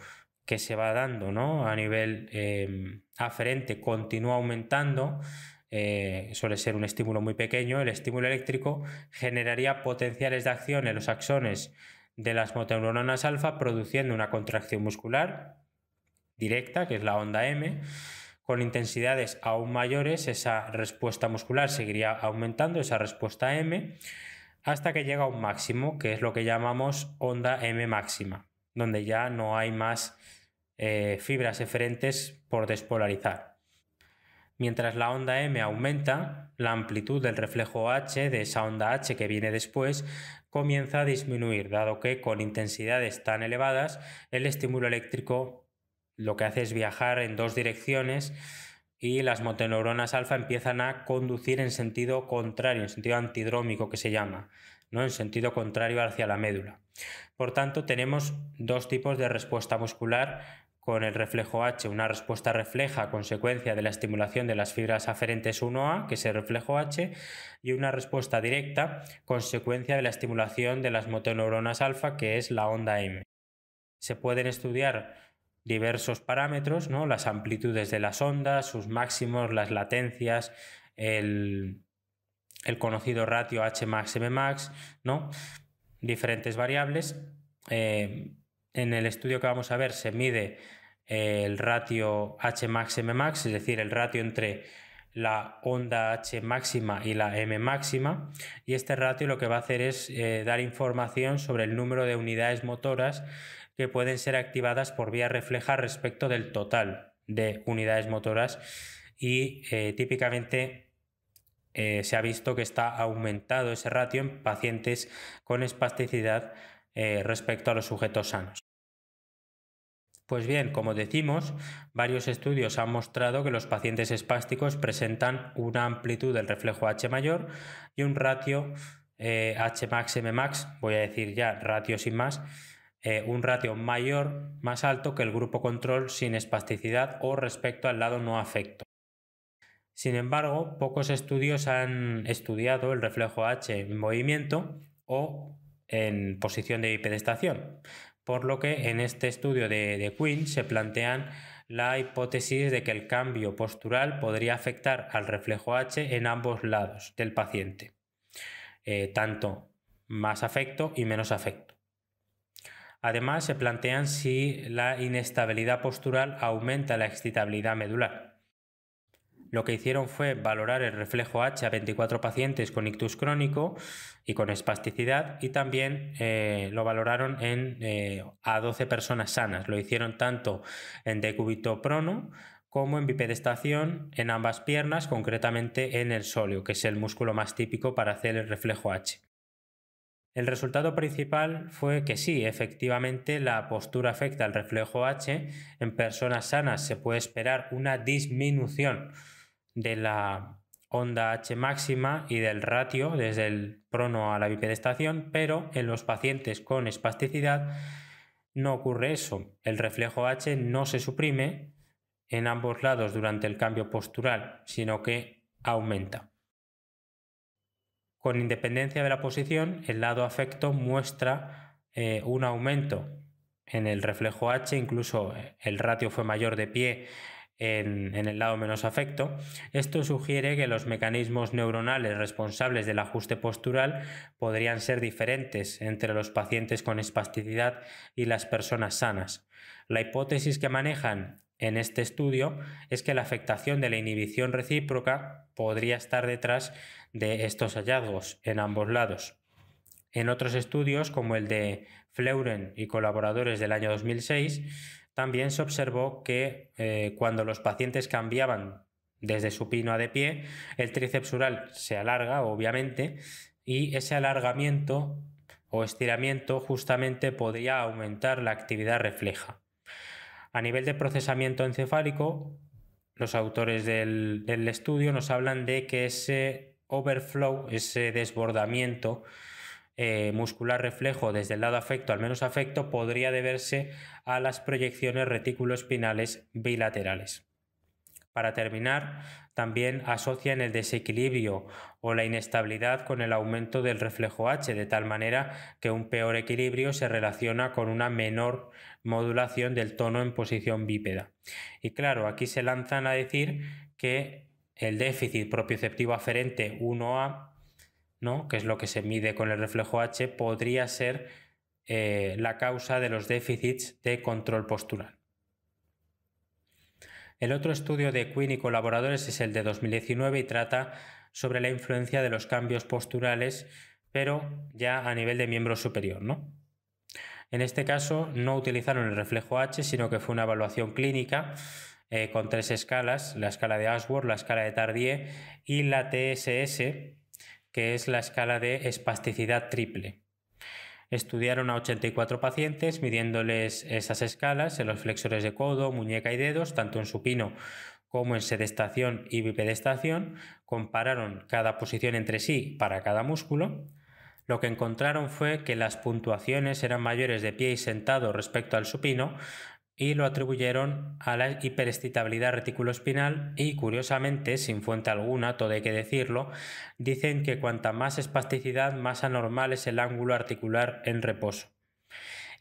que se va dando ¿no? a nivel em, aferente continúa aumentando, eh, suele ser un estímulo muy pequeño, el estímulo eléctrico generaría potenciales de acción en los axones de las motoneuronas alfa, produciendo una contracción muscular directa, que es la onda M. Con intensidades aún mayores, esa respuesta muscular seguiría aumentando, esa respuesta M hasta que llega a un máximo, que es lo que llamamos onda M máxima, donde ya no hay más eh, fibras eferentes por despolarizar. Mientras la onda M aumenta, la amplitud del reflejo H de esa onda H que viene después comienza a disminuir, dado que con intensidades tan elevadas el estímulo eléctrico lo que hace es viajar en dos direcciones y las motoneuronas alfa empiezan a conducir en sentido contrario, en sentido antidrómico que se llama, ¿no? en sentido contrario hacia la médula. Por tanto, tenemos dos tipos de respuesta muscular con el reflejo H, una respuesta refleja consecuencia de la estimulación de las fibras aferentes 1A, que es el reflejo H, y una respuesta directa consecuencia de la estimulación de las motoneuronas alfa, que es la onda M. Se pueden estudiar diversos parámetros, ¿no? las amplitudes de las ondas, sus máximos, las latencias, el, conocido ratio Hmax Mmax, ¿no? diferentes variables. Eh, en el estudio que vamos a ver se mide el ratio Hmax Mmax, es decir, el ratio entre la onda H máxima y la M máxima y este ratio lo que va a hacer es eh, dar información sobre el número de unidades motoras que pueden ser activadas por vía refleja respecto del total de unidades motoras y eh, típicamente eh, se ha visto que está aumentado ese ratio en pacientes con espasticidad eh, respecto a los sujetos sanos. Pues bien, como decimos, varios estudios han mostrado que los pacientes espásticos presentan una amplitud del reflejo H mayor y un ratio hmax H max M max, voy a decir ya ratio sin más, eh, un ratio mayor, más alto que el grupo control sin espasticidad o respecto al lado no afecto. Sin embargo, pocos estudios han estudiado el reflejo H en movimiento o en posición de hipedestación, por lo que en este estudio de, Quinn se plantean la hipótesis de que el cambio postural podría afectar al reflejo H en ambos lados del paciente, eh, tanto más afecto y menos afecto. Además, se plantean si la inestabilidad postural aumenta la excitabilidad medular. Lo que hicieron fue valorar el reflejo H a 24 pacientes con ictus crónico y con espasticidad y también eh, lo valoraron en, eh, a 12 personas sanas. Lo hicieron tanto en decúbito prono como en bipedestación en ambas piernas, concretamente en el sóleo, que es el músculo más típico para hacer el reflejo H. El resultado principal fue que sí, efectivamente la postura afecta al reflejo H. En personas sanas se puede esperar una disminución de la onda H máxima y del ratio desde el prono a la bipedestación, pero en los pacientes con espasticidad no ocurre eso. El reflejo H no se suprime en ambos lados durante el cambio postural, sino que aumenta. Con independencia de la posición, el lado afecto muestra eh, un aumento en el reflejo H, incluso eh, el ratio fue mayor de pie en, en, el lado menos afecto. Esto sugiere que los mecanismos neuronales responsables del ajuste postural podrían ser diferentes entre los pacientes con espasticidad y las personas sanas. La hipótesis que manejan en este estudio es que la afectación de la inhibición recíproca podría estar detrás de estos hallazgos en ambos lados. En otros estudios, como el de Fleuren y colaboradores del año 2006, también se observó que eh, cuando los pacientes cambiaban desde supino a de pie, el tricepsural se alarga, obviamente, y ese alargamiento o estiramiento justamente podría aumentar la actividad refleja. A nivel de procesamiento encefálico, los autores del, del estudio nos hablan de que ese overflow, ese desbordamiento eh, muscular reflejo desde el lado afecto al menos afecto, podría deberse a las proyecciones retículo-espinales bilaterales. Para terminar, también asocian el desequilibrio o la inestabilidad con el aumento del reflejo H, de tal manera que un peor equilibrio se relaciona con una menor modulación del tono en posición bípeda. Y claro, aquí se lanzan a decir que el déficit propioceptivo aferente 1A, ¿no? que es lo que se mide con el reflejo H, podría ser eh, la causa de los déficits de control postural. El otro estudio de Quinn y colaboradores es el de 2019 y trata sobre la influencia de los cambios posturales, pero ya a nivel de miembro superior. ¿no? En este caso no utilizaron el reflejo H, sino que fue una evaluación clínica eh, con tres escalas, la escala de Ashworth, la escala de Tardier y la TSS, que es la escala de espasticidad triple. Estudiaron a 84 pacientes midiéndoles esas escalas en los flexores de codo, muñeca y dedos, tanto en supino como en sedestación y bipedestación. Compararon cada posición entre sí para cada músculo. Lo que encontraron fue que las puntuaciones eran mayores de pie y sentado respecto al supino, y lo atribuyeron a la hiperestitabilidad reticuloespinal y curiosamente, sin fuente alguna, todo hay que decirlo, dicen que cuanta más espasticidad, más anormal es el ángulo articular en reposo.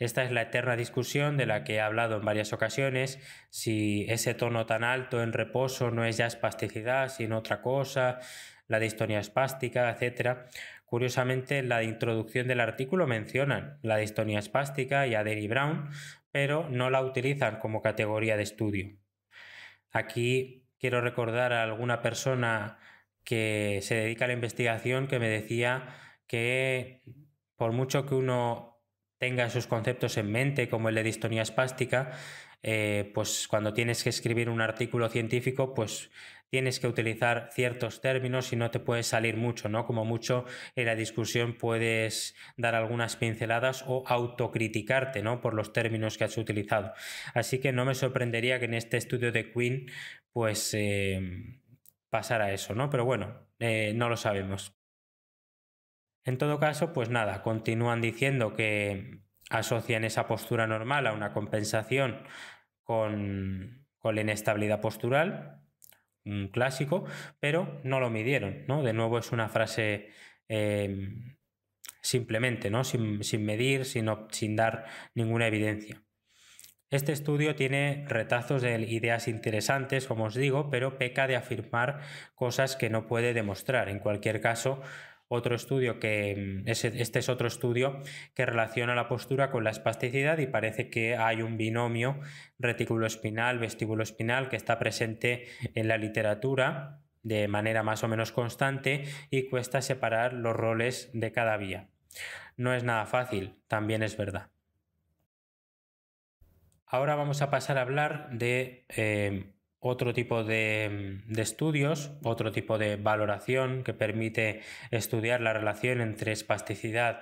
Esta es la eterna discusión de la que he hablado en varias ocasiones, si ese tono tan alto en reposo no es ya espasticidad, sino otra cosa, la distonía espástica, etc. Curiosamente, en la introducción del artículo mencionan la distonía espástica y a Derry Brown, pero no la utilizan como categoría de estudio. Aquí quiero recordar a alguna persona que se dedica a la investigación que me decía que por mucho que uno tenga sus conceptos en mente, como el de distonía espástica, eh, pues cuando tienes que escribir un artículo científico, pues tienes que utilizar ciertos términos y no te puedes salir mucho, ¿no? Como mucho en la discusión puedes dar algunas pinceladas o autocriticarte, ¿no? Por los términos que has utilizado. Así que no me sorprendería que en este estudio de Queen, pues eh, pasara eso, ¿no? Pero bueno, eh, no lo sabemos. En todo caso, pues nada, continúan diciendo que asocian esa postura normal a una compensación con la inestabilidad postural, un clásico, pero no lo midieron, ¿no? De nuevo es una frase em, simplemente, ¿no? Sin, medir, sin dar ninguna evidencia. Este estudio tiene retazos de ideas interesantes, como os digo, pero peca de afirmar cosas que no puede demostrar. En cualquier caso, otro estudio que mm, este es otro estudio que relaciona la postura con la espasticidad y parece que hay un binomio retículo espinal vestíbulo espinal que está presente en la literatura de manera más o menos constante y cuesta separar los roles de cada vía. No es nada fácil, también es verdad. Ahora vamos a pasar a hablar de eh, otro tipo mm, de, estudios, otro tipo de valoración que permite estudiar la relación entre espasticidad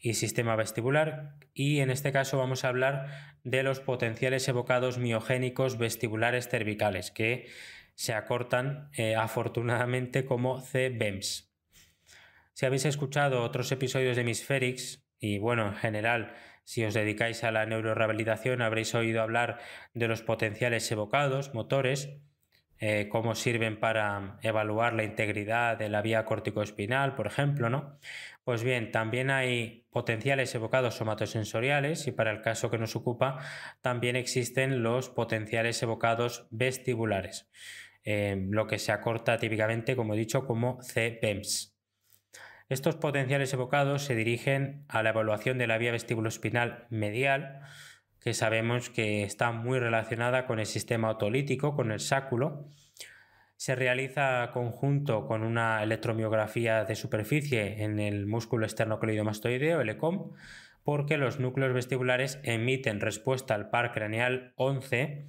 y sistema vestibular y en este caso vamos a hablar de los potenciales evocados miogénicos vestibulares cervicales que se acortan eh, afortunadamente como CBEMS. Si habéis escuchado otros episodios de Misférix y bueno, en general si os dedicáis a la neurorehabilitación, habréis oído hablar de los potenciales evocados, motores, eh, cómo sirven para evaluar la integridad de la vía corticoespinal, por ejemplo, ¿no? Pues bien, también hay potenciales evocados somatosensoriales y para el caso que nos ocupa, también existen los potenciales evocados vestibulares, eh, lo que se acorta típicamente, como he dicho, como CPEMS. Estos potenciales evocados se dirigen a la evaluación de la vía vestíbulo-espinal medial, que sabemos que está muy relacionada con el sistema autolítico, con el sáculo. Se realiza conjunto con una electromiografía de superficie en el músculo esternocleidomastoideo, el ECOM, porque los núcleos vestibulares emiten respuesta al par craneal 11,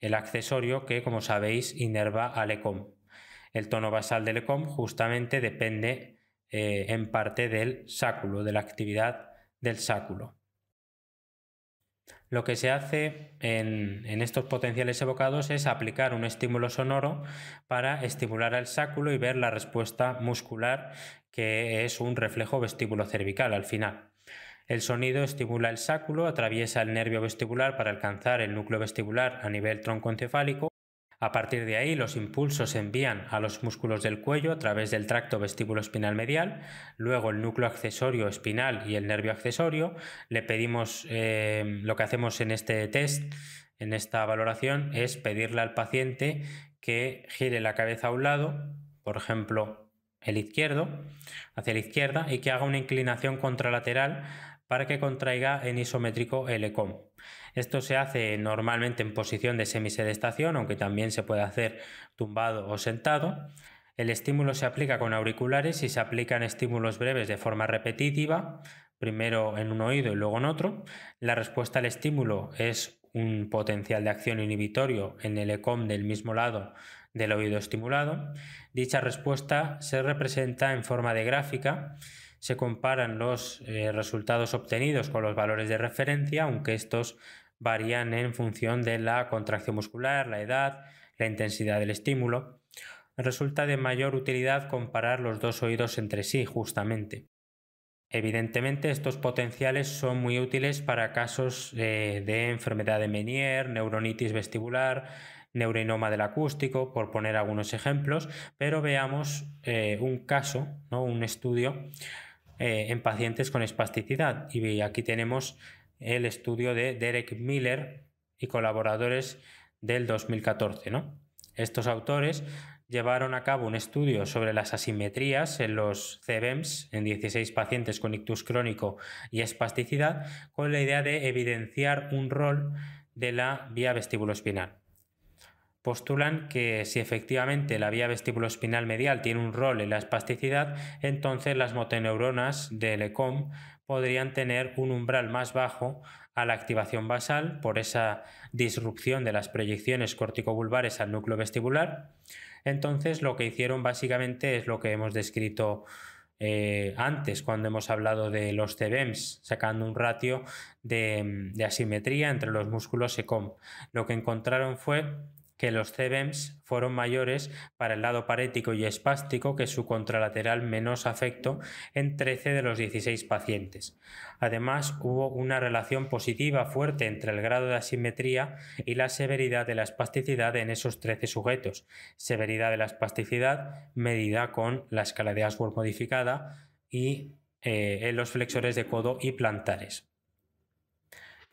el accesorio que, como sabéis, inerva al ECOM. El tono basal del ECOM justamente depende eh, en parte del sáculo, de la actividad del sáculo. Lo que se hace en, en, estos potenciales evocados es aplicar un estímulo sonoro para estimular al sáculo y ver la respuesta muscular, que es un reflejo vestíbulo cervical al final. El sonido estimula el sáculo, atraviesa el nervio vestibular para alcanzar el núcleo vestibular a nivel troncoencefálico a partir de ahí, los impulsos se envían a los músculos del cuello a través del tracto vestíbulo espinal medial, luego el núcleo accesorio espinal y el nervio accesorio. Le pedimos, eh, lo que hacemos en este test, en esta valoración, es pedirle al paciente que gire la cabeza a un lado, por ejemplo, el izquierdo, hacia la izquierda, y que haga una inclinación contralateral para que contraiga en isométrico el ECOM. Esto se hace normalmente en posición de semisedestación, aunque también se puede hacer tumbado o sentado. El estímulo se aplica con auriculares y se aplican estímulos breves de forma repetitiva, primero en un oído y luego en otro. La respuesta al estímulo es un potencial de acción inhibitorio en el ECOM del mismo lado del oído estimulado. Dicha respuesta se representa en forma de gráfica. Se comparan los eh, resultados obtenidos con los valores de referencia, aunque estos varían en función de la contracción muscular, la edad, la intensidad del estímulo. Resulta de mayor utilidad comparar los dos oídos entre sí, justamente. Evidentemente, estos potenciales son muy útiles para casos eh, de enfermedad de Menier, neuronitis vestibular, neurinoma del acústico, por poner algunos ejemplos, pero veamos eh, un caso, ¿no? un estudio eh, en pacientes con espasticidad. Y aquí tenemos el estudio de Derek Miller y colaboradores del 2014. ¿no? Estos autores llevaron a cabo un estudio sobre las asimetrías en los CBEMS en 16 pacientes con ictus crónico y espasticidad con la idea de evidenciar un rol de la vía espinal postulan que si efectivamente la vía vestíbulo-espinal medial tiene un rol en la espasticidad, entonces las motoneuronas del ECOM podrían tener un umbral más bajo a la activación basal por esa disrupción de las proyecciones corticobulbares al núcleo vestibular. Entonces lo que hicieron básicamente es lo que hemos descrito eh, antes cuando hemos hablado de los CBEMS, sacando un ratio de, mm, de asimetría entre los músculos ECOM. Lo que encontraron fue que los CBEMs fueron mayores para el lado parético y espástico que su contralateral menos afecto en 13 de los 16 pacientes. Además, hubo una relación positiva fuerte entre el grado de asimetría y la severidad de la espasticidad en esos 13 sujetos. Severidad de la espasticidad medida con la escala de Ashworth modificada y eh, en los flexores de codo y plantares.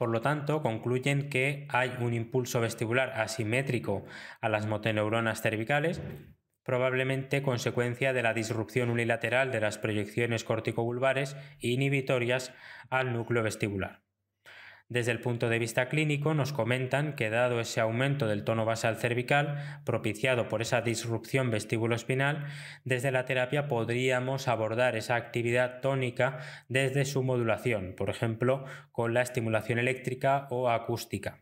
Por lo tanto, concluyen que hay un impulso vestibular asimétrico a las motoneuronas cervicales, probablemente consecuencia de la disrupción unilateral de las proyecciones corticobulbares inhibitorias al núcleo vestibular. Desde el punto de vista clínico nos comentan que dado ese aumento del tono basal cervical propiciado por esa disrupción vestíbulo-espinal, desde la terapia podríamos abordar esa actividad tónica desde su modulación, por ejemplo, con la estimulación eléctrica o acústica.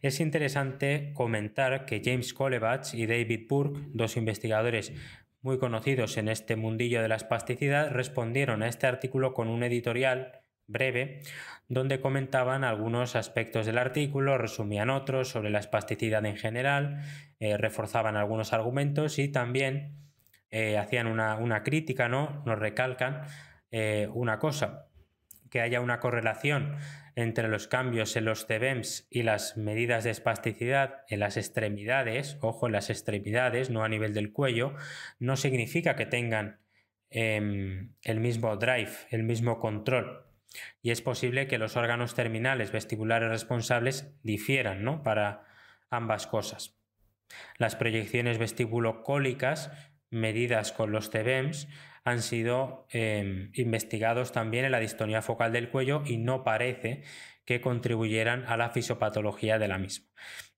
Es interesante comentar que James Kolevats y David Burke, dos investigadores muy conocidos en este mundillo de la espasticidad, respondieron a este artículo con un editorial breve, donde comentaban algunos aspectos del artículo, resumían otros sobre la espasticidad en general, eh, reforzaban algunos argumentos y también eh, hacían una, crítica, ¿no? Nos recalcan eh, una cosa, que haya una correlación entre los cambios en los CBEMS y las medidas de espasticidad en las extremidades, ojo, en las extremidades, no a nivel del cuello, no significa que tengan em, el mismo drive, el mismo control. Y es posible que los órganos terminales vestibulares responsables difieran ¿no? para ambas cosas. Las proyecciones vestibulocólicas medidas con los TBEMS han sido em, investigados también en la distonía focal del cuello y no parece que contribuyeran a la fisiopatología de la misma.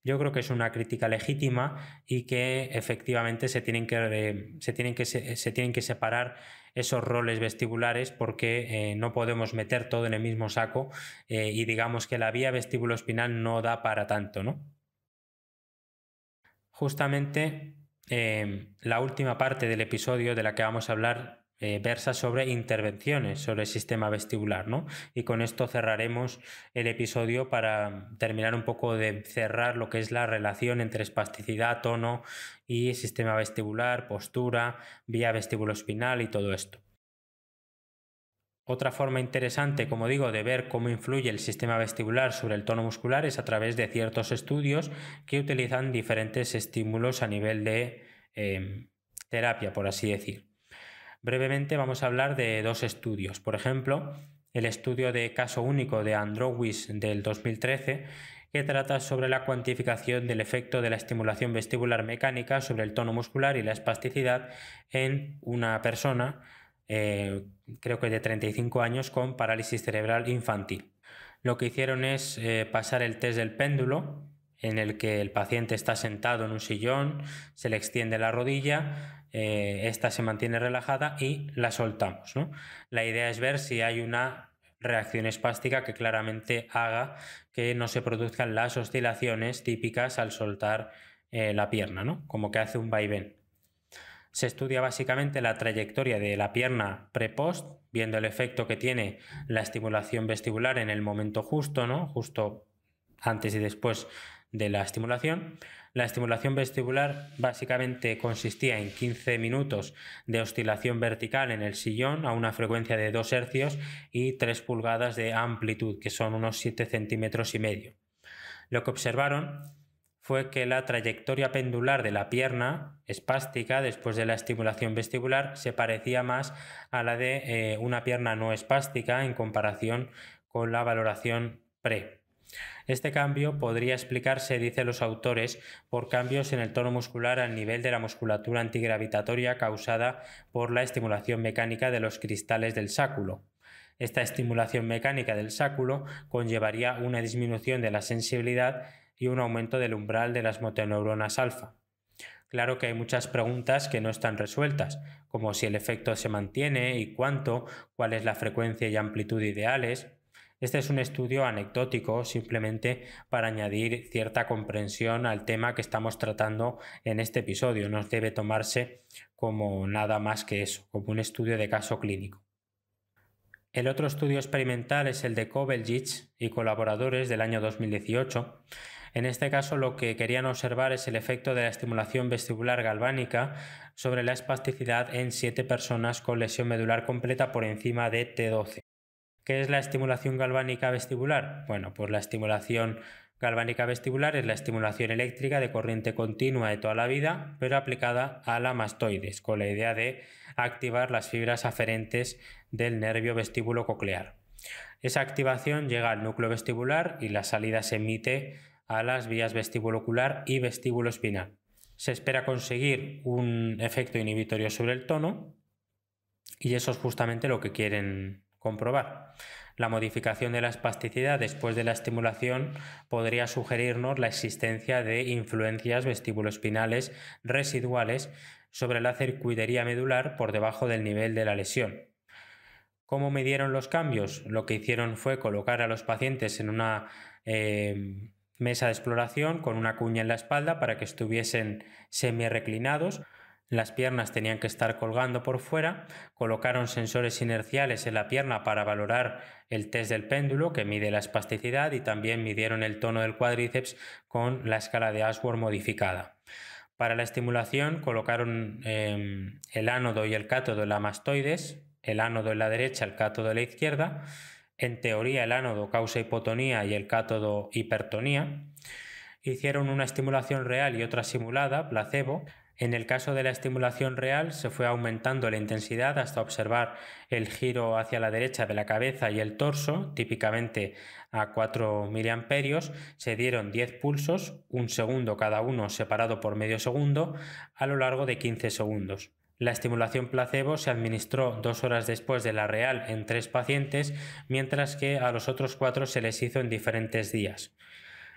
Yo creo que es una crítica legítima y que efectivamente se tienen que separar esos roles vestibulares porque eh, no podemos meter todo en el mismo saco eh, y digamos que la vía vestíbulo-espinal no da para tanto, ¿no? Justamente eh, la última parte del episodio de la que vamos a hablar eh, versa sobre intervenciones sobre el sistema vestibular, ¿no? Y con esto cerraremos el episodio para terminar un poco de cerrar lo que es la relación entre espasticidad, tono y sistema vestibular, postura, vía espinal y todo esto. Otra forma interesante, como digo, de ver cómo influye el sistema vestibular sobre el tono muscular es a través de ciertos estudios que utilizan diferentes estímulos a nivel de eh, terapia, por así decir. Brevemente vamos a hablar de dos estudios. Por ejemplo, el estudio de caso único de Androwis del 2013, que trata sobre la cuantificación del efecto de la estimulación vestibular mecánica sobre el tono muscular y la espasticidad en una persona, eh, creo que de 35 años, con parálisis cerebral infantil. Lo que hicieron es eh, pasar el test del péndulo en el que el paciente está sentado en un sillón, se le extiende la rodilla, eh, esta se mantiene relajada y la soltamos. La idea es ver si hay una reacción espástica que claramente haga que no se produzcan las oscilaciones típicas al soltar eh, la pierna, como que hace un vaivén. Se estudia básicamente la trayectoria de la pierna pre-post, viendo el efecto que tiene la estimulación vestibular en el momento justo, ¿no? justo antes y después de la estimulación. La estimulación vestibular básicamente consistía en 15 minutos de oscilación vertical en el sillón a una frecuencia de 2 hercios y 3 pulgadas de amplitud, que son unos 7 centímetros y medio. Lo que observaron fue que la trayectoria pendular de la pierna espástica después de la estimulación vestibular se parecía más a la de eh, una pierna no espástica en comparación con la valoración pre. Este cambio podría explicarse, dicen los autores, por cambios en el tono muscular al nivel de la musculatura antigravitatoria causada por la estimulación mecánica de los cristales del sáculo. Esta estimulación mecánica del sáculo conllevaría una disminución de la sensibilidad y un aumento del umbral de las motoneuronas alfa. Claro que hay muchas preguntas que no están resueltas, como si el efecto se mantiene y cuánto, cuál es la frecuencia y amplitud ideales, este es un estudio anecdótico simplemente para añadir cierta comprensión al tema que estamos tratando en este episodio. No debe tomarse como nada más que eso, como un estudio de caso clínico. El otro estudio experimental es el de Koveljic y colaboradores del año 2018. En este caso lo que querían observar es el efecto de la estimulación vestibular galvánica sobre la espasticidad en siete personas con lesión medular completa por encima de T12. ¿Qué es la estimulación galvánica vestibular? Bueno, pues la estimulación galvánica vestibular es la estimulación eléctrica de corriente continua de toda la vida, pero aplicada a la mastoides, con la idea de activar las fibras aferentes del nervio vestíbulo coclear. Esa activación llega al núcleo vestibular y la salida se emite a las vías ocular y vestíbulo espinal. Se espera conseguir un efecto inhibitorio sobre el tono y eso es justamente lo que quieren comprobar. La modificación de la espasticidad después de la estimulación podría sugerirnos la existencia de influencias vestibulospinales residuales sobre la circuitería medular por debajo del nivel de la lesión. ¿Cómo midieron los cambios? Lo que hicieron fue colocar a los pacientes en una eh, mesa de exploración con una cuña en la espalda para que estuviesen semi reclinados las piernas tenían que estar colgando por fuera, colocaron sensores inerciales en la pierna para valorar el test del péndulo que mide la espasticidad y también midieron el tono del cuádriceps con la escala de Ashworth modificada. Para la estimulación colocaron em, el ánodo y el cátodo en la mastoides, el ánodo en la derecha, el cátodo en la izquierda. En teoría el ánodo causa hipotonía y el cátodo hipertonía hicieron una estimulación real y otra simulada, placebo, en el caso de la estimulación real, se fue aumentando la intensidad hasta observar el giro hacia la derecha de la cabeza y el torso, típicamente a 4 mA. Se dieron 10 pulsos, un segundo cada uno separado por medio segundo, a lo largo de 15 segundos. La estimulación placebo se administró dos horas después de la real en tres pacientes, mientras que a los otros cuatro se les hizo en diferentes días.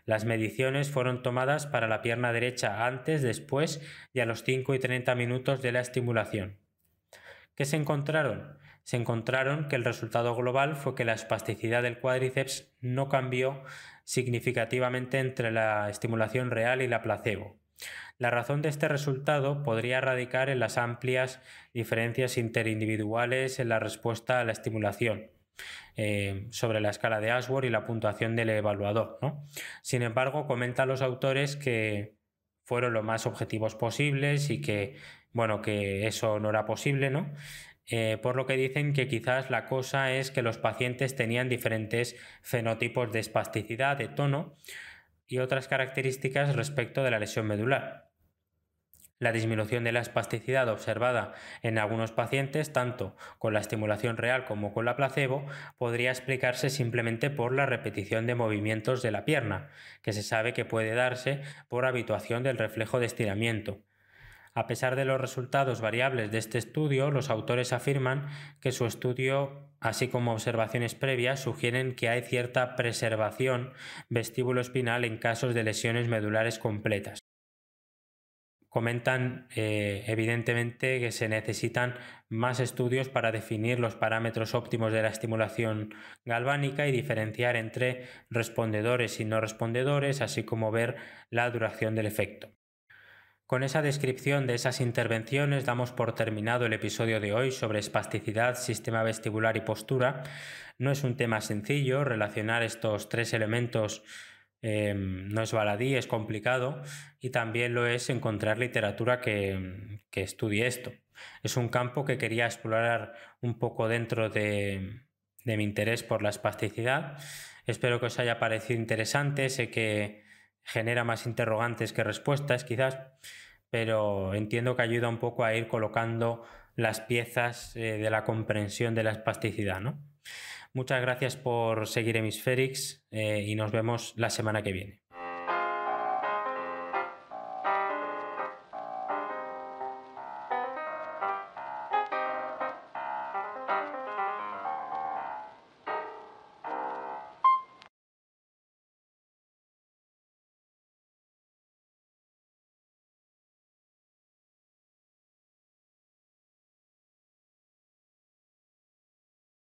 Las mediciones fueron tomadas para la pierna derecha antes, después y a los 5 y 30 minutos de la estimulación. ¿Qué se encontraron? Se encontraron que el resultado global fue que la espasticidad del cuádriceps no cambió significativamente entre la estimulación real y la placebo. La razón de este resultado podría radicar en las amplias diferencias interindividuales en la respuesta a la estimulación, eh, sobre la escala de Ashworth y la puntuación del evaluador. Sin embargo, comentan los autores que fueron lo más objetivos posibles y que, bueno, que eso no era posible, ¿no? Eh, por lo que dicen que quizás la cosa es que los pacientes tenían diferentes fenotipos de espasticidad, de tono y otras características respecto de la lesión medular. La disminución de la espasticidad observada en algunos pacientes, tanto con la estimulación real como con la placebo, podría explicarse simplemente por la repetición de movimientos de la pierna, que se sabe que puede darse por habituación del reflejo de estiramiento. A pesar de los resultados variables de este estudio, los autores afirman que su estudio, así como observaciones previas, sugieren que hay cierta preservación vestíbulo espinal en casos de lesiones medulares completas comentan eh, evidentemente que se necesitan más estudios para definir los parámetros óptimos de la estimulación galvánica y diferenciar entre respondedores y no respondedores, así como ver la duración del efecto. Con esa descripción de esas intervenciones damos por terminado el episodio de hoy sobre espasticidad, sistema vestibular y postura. No es un tema sencillo relacionar estos tres elementos Em, no es baladí, es complicado y también lo es encontrar literatura que, estudie esto. Es un campo que quería explorar un poco dentro de, mi interés por la espasticidad. Espero que os haya parecido interesante, sé que genera más interrogantes que respuestas quizás, pero entiendo que ayuda un poco a ir colocando las piezas eh, de la comprensión de la espasticidad, ¿no? Muchas gracias por seguir Hemisférix eh, y nos vemos la semana que viene.